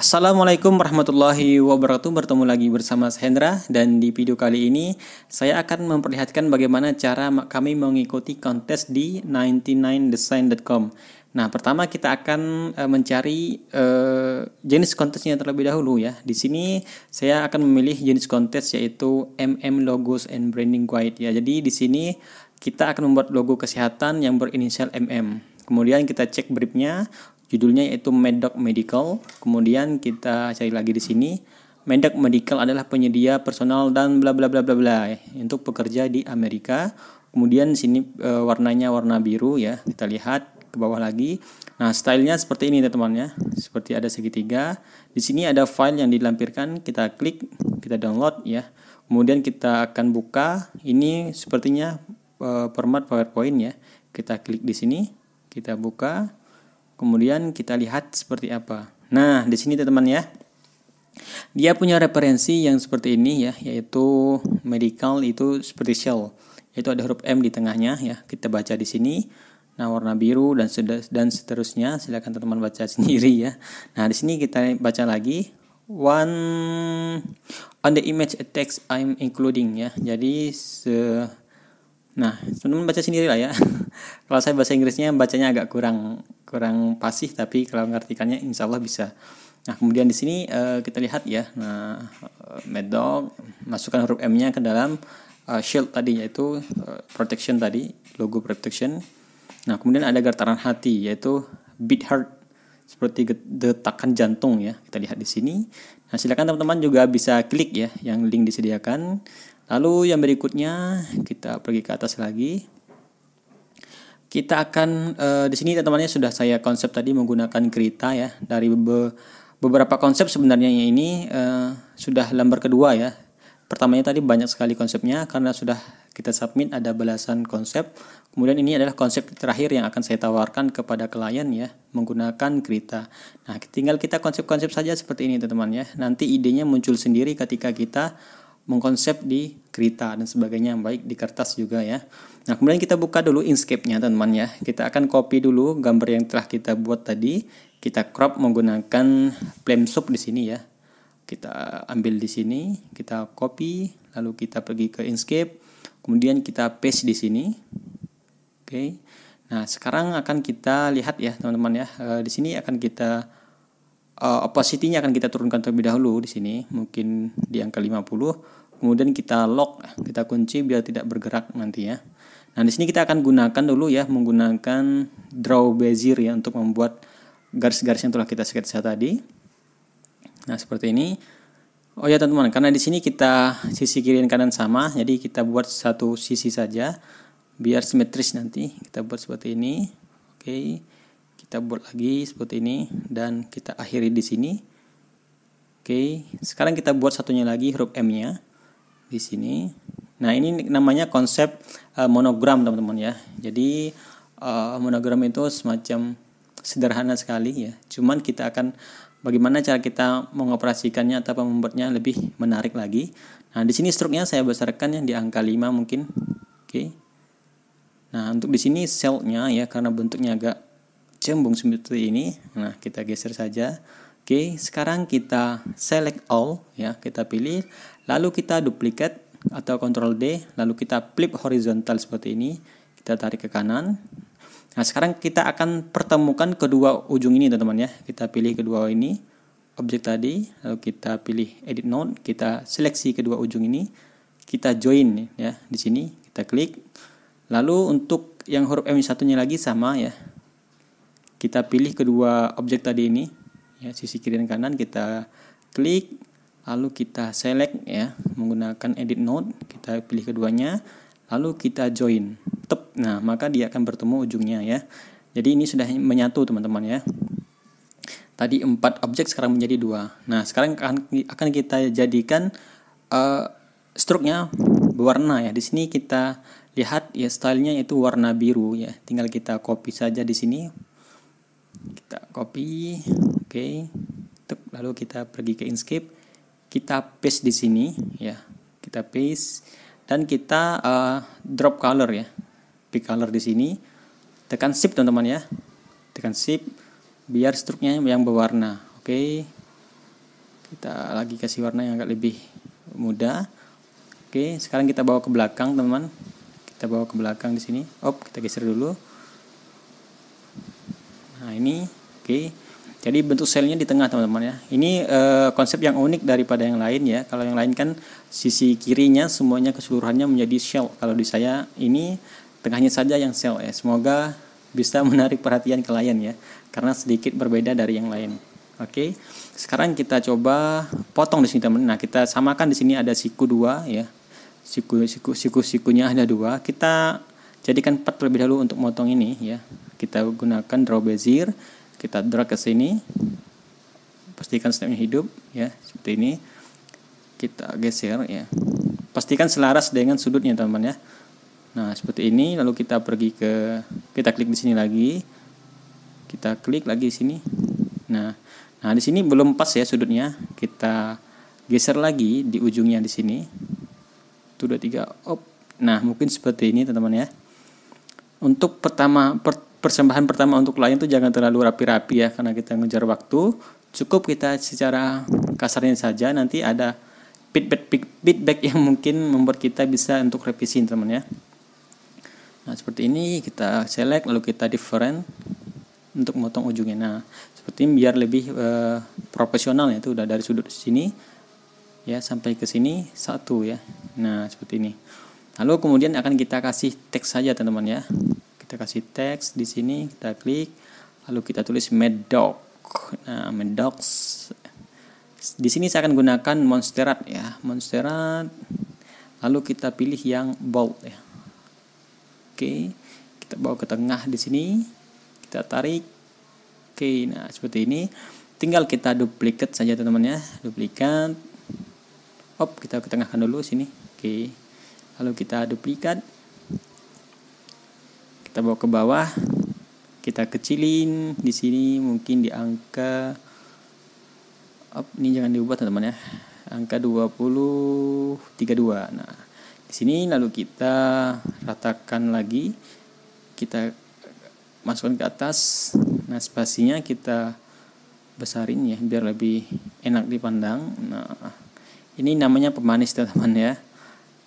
Assalamualaikum warahmatullahi wabarakatuh Bertemu lagi bersama Hendra Dan di video kali ini Saya akan memperlihatkan bagaimana cara kami mengikuti kontes di 99design.com Nah pertama kita akan eh, mencari uh, jenis kontesnya terlebih dahulu ya Di sini saya akan memilih jenis kontes yaitu MM Logos and Branding Guide ya Jadi di sini kita akan membuat logo kesehatan yang berinisial MM kemudian kita cek briefnya Judulnya yaitu Medoc Medical. Kemudian kita cari lagi di sini. Medoc Medical adalah penyedia personal dan bla bla bla bla bla ya, untuk pekerja di Amerika. Kemudian sini e, warnanya warna biru ya. Kita lihat ke bawah lagi. Nah, stylenya seperti ini teman-teman ya. Seperti ada segitiga. Di sini ada file yang dilampirkan, kita klik, kita download ya. Kemudian kita akan buka. Ini sepertinya e, format PowerPoint ya. Kita klik di sini, kita buka. Kemudian kita lihat seperti apa. Nah, di sini teman-teman ya. Dia punya referensi yang seperti ini ya, yaitu medical itu seperti shell. Yaitu ada huruf M di tengahnya ya. Kita baca di sini. Nah, warna biru dan dan seterusnya silakan teman-teman baca sendiri ya. Nah, di sini kita baca lagi one on the image text I'm including ya. Jadi se Nah, teman teman baca sendiri lah ya. kalau saya bahasa Inggrisnya bacanya agak kurang kurang pasih, tapi kalau mengartikannya insya Allah bisa. Nah, kemudian di sini uh, kita lihat ya, nah eh, masukkan huruf M-nya ke dalam uh, shield tadi yaitu uh, protection tadi, logo protection. Nah, kemudian ada getaran hati yaitu beat heart seperti detakan jantung ya. Kita lihat di sini. Nah, silakan teman-teman juga bisa klik ya yang link disediakan Lalu yang berikutnya kita pergi ke atas lagi. Kita akan e, di sini teman-temannya sudah saya konsep tadi menggunakan kereta ya dari be beberapa konsep sebenarnya ini e, sudah lembar kedua ya. Pertamanya tadi banyak sekali konsepnya karena sudah kita submit ada belasan konsep. Kemudian ini adalah konsep terakhir yang akan saya tawarkan kepada klien ya menggunakan kereta. Nah, tinggal kita konsep-konsep saja seperti ini teman-teman ya. Nanti idenya muncul sendiri ketika kita mengkonsep di cerita dan sebagainya yang baik di kertas juga ya. Nah, kemudian kita buka dulu Inkscape-nya teman-teman ya. Kita akan copy dulu gambar yang telah kita buat tadi. Kita crop menggunakan plane sub di sini ya. Kita ambil di sini, kita copy, lalu kita pergi ke Inkscape, kemudian kita paste di sini. Oke. Okay. Nah, sekarang akan kita lihat ya, teman-teman ya. E, di sini akan kita Uh, opacity-nya akan kita turunkan terlebih dahulu di sini, mungkin di angka 50 kemudian kita lock, kita kunci biar tidak bergerak nanti ya. Nah, di sini kita akan gunakan dulu ya menggunakan draw bezier ya untuk membuat garis-garis yang telah kita sketsa tadi. Nah, seperti ini. Oh ya teman-teman, karena di sini kita sisi kiri dan kanan sama, jadi kita buat satu sisi saja biar simetris nanti. Kita buat seperti ini. Oke. Kita buat lagi seperti ini dan kita akhiri di sini. Oke, sekarang kita buat satunya lagi huruf M-nya di sini. Nah, ini namanya konsep uh, monogram, teman-teman ya. Jadi uh, monogram itu semacam sederhana sekali ya. Cuman kita akan bagaimana cara kita mengoperasikannya atau membuatnya lebih menarik lagi. Nah, di sini struknya saya besarkan yang di angka 5 mungkin. Oke. Okay. Nah, untuk di sini selnya ya karena bentuknya agak cembung seperti ini. Nah, kita geser saja. Oke, sekarang kita select all ya, kita pilih lalu kita duplicate atau control D, lalu kita flip horizontal seperti ini, kita tarik ke kanan. Nah, sekarang kita akan pertemukan kedua ujung ini teman-teman ya. Kita pilih kedua ini objek tadi, lalu kita pilih edit node, kita seleksi kedua ujung ini, kita join ya di sini, kita klik. Lalu untuk yang huruf M satunya lagi sama ya. Kita pilih kedua objek tadi ini, ya sisi kiri dan kanan kita klik lalu kita select ya menggunakan edit node kita pilih keduanya lalu kita join tep nah maka dia akan bertemu ujungnya ya jadi ini sudah menyatu teman-teman ya tadi empat objek sekarang menjadi dua nah sekarang akan, akan kita jadikan uh, struknya berwarna ya di sini kita lihat ya stylenya itu warna biru ya tinggal kita copy saja di sini kita copy oke okay. lalu kita pergi ke Inkscape kita paste di sini ya kita paste dan kita uh, drop color ya pick color di sini tekan shift teman-teman ya tekan shift biar struknya yang berwarna oke okay. kita lagi kasih warna yang agak lebih mudah oke okay. sekarang kita bawa ke belakang teman-teman kita bawa ke belakang di sini op kita geser dulu Nah, ini oke. Okay. Jadi bentuk selnya di tengah teman-teman ya. Ini uh, konsep yang unik daripada yang lain ya. Kalau yang lain kan sisi kirinya semuanya keseluruhannya menjadi shell. Kalau di saya ini tengahnya saja yang shell ya. Semoga bisa menarik perhatian klien ya. Karena sedikit berbeda dari yang lain. Oke. Sekarang kita coba potong di sini teman. Nah, kita samakan di sini ada siku dua ya. Siku siku siku sikunya ada dua. Kita jadikan pet terlebih dahulu untuk motong ini ya kita gunakan draw bezier kita drag ke sini pastikan snapnya hidup ya seperti ini kita geser ya pastikan selaras dengan sudutnya teman-teman ya nah seperti ini lalu kita pergi ke kita klik di sini lagi kita klik lagi di sini nah nah di sini belum pas ya sudutnya kita geser lagi di ujungnya di sini tuh dua tiga op nah mungkin seperti ini teman-teman ya untuk pertama per, persembahan pertama untuk klien tuh jangan terlalu rapi-rapi ya karena kita ngejar waktu. Cukup kita secara kasarnya saja nanti ada feedback feedback yang mungkin membuat kita bisa untuk revisi teman ya. Nah, seperti ini kita select lalu kita different untuk memotong ujungnya. Nah, seperti ini biar lebih uh, profesional ya itu udah dari sudut sini ya sampai ke sini satu ya. Nah, seperti ini. Lalu kemudian akan kita kasih teks saja teman-teman ya kita kasih teks di sini kita klik lalu kita tulis medok nah medoks di sini saya akan gunakan monsterat ya monsterat lalu kita pilih yang bold ya oke kita bawa ke tengah di sini kita tarik oke nah seperti ini tinggal kita duplikat saja teman-teman ya duplikat op kita ketengahkan dulu sini oke lalu kita duplikat kita bawa ke bawah kita kecilin di sini mungkin di angka op, ini jangan diubah teman-teman ya angka 20 32 nah di sini lalu kita ratakan lagi kita masukkan ke atas nah spasinya kita besarin ya biar lebih enak dipandang nah ini namanya pemanis teman-teman ya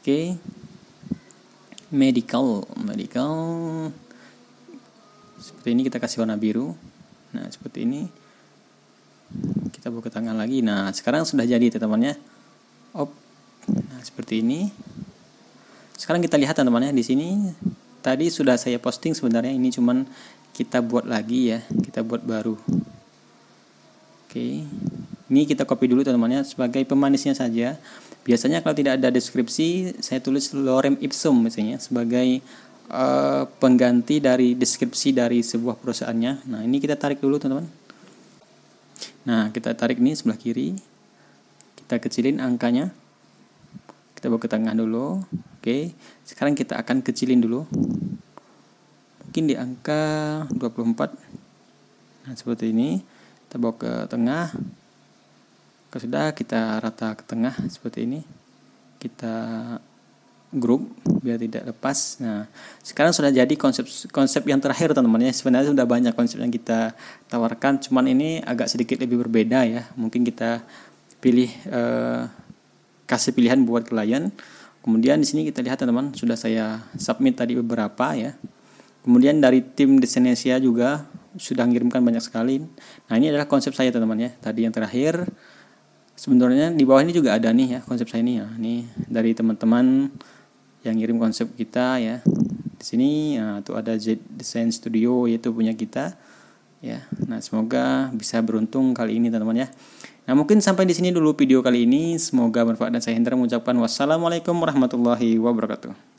oke medical medical seperti ini kita kasih warna biru nah seperti ini kita buka tangan lagi nah sekarang sudah jadi teman-temannya op nah seperti ini sekarang kita lihat teman temannya di sini tadi sudah saya posting sebenarnya ini cuman kita buat lagi ya kita buat baru oke ini kita copy dulu teman-temannya sebagai pemanisnya saja Biasanya kalau tidak ada deskripsi, saya tulis lorem ipsum misalnya sebagai uh, pengganti dari deskripsi dari sebuah perusahaannya. Nah, ini kita tarik dulu, teman-teman. Nah, kita tarik ini sebelah kiri. Kita kecilin angkanya. Kita bawa ke tengah dulu. Oke. Sekarang kita akan kecilin dulu. Mungkin di angka 24. Nah, seperti ini. Kita bawa ke tengah sudah kita rata ke tengah seperti ini kita grup biar tidak lepas. Nah, sekarang sudah jadi konsep konsep yang terakhir teman-teman ya. Sebenarnya sudah banyak konsep yang kita tawarkan, cuman ini agak sedikit lebih berbeda ya. Mungkin kita pilih eh, kasih pilihan buat klien. Kemudian di sini kita lihat teman-teman sudah saya submit tadi beberapa ya. Kemudian dari tim Desenesia juga sudah mengirimkan banyak sekali. Nah, ini adalah konsep saya teman-teman ya. Tadi yang terakhir sebenarnya di bawah ini juga ada nih ya konsep saya ini ya ini dari teman-teman yang ngirim konsep kita ya di sini ya, tuh ada Z Design Studio yaitu punya kita ya nah semoga bisa beruntung kali ini teman-teman ya nah mungkin sampai di sini dulu video kali ini semoga bermanfaat dan saya Hendra mengucapkan wassalamualaikum warahmatullahi wabarakatuh